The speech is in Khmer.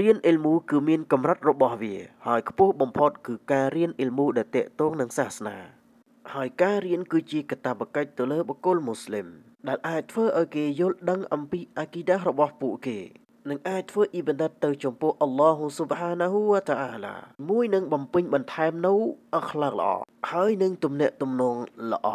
រៀនអ៊ីលមូគឺមានកម្រិតរបស់វាហើយខ្ពស់បំផុតគឺការរៀនអ៊ីលមូដែលតកតងនឹងសាសនា ហើយការរៀនគឺជាកាតព្វកិច្ចទៅលើបុគ្គលមូស្លីមដែលអាចធ្វើឲ្យគេយល់ដឹងអំពីអាគីដារបស់ពួកគេនឹងអាចធ្វើអ៊ីបាដាតទៅចំពោះអល់ឡោះស៊ុបហានាហ៊ូវតាអាឡាមួយនឹងបំពេញបន្ថែមនៅអខ្លាក់ល្អហើយនឹងទំនាក់ទំនងល្អ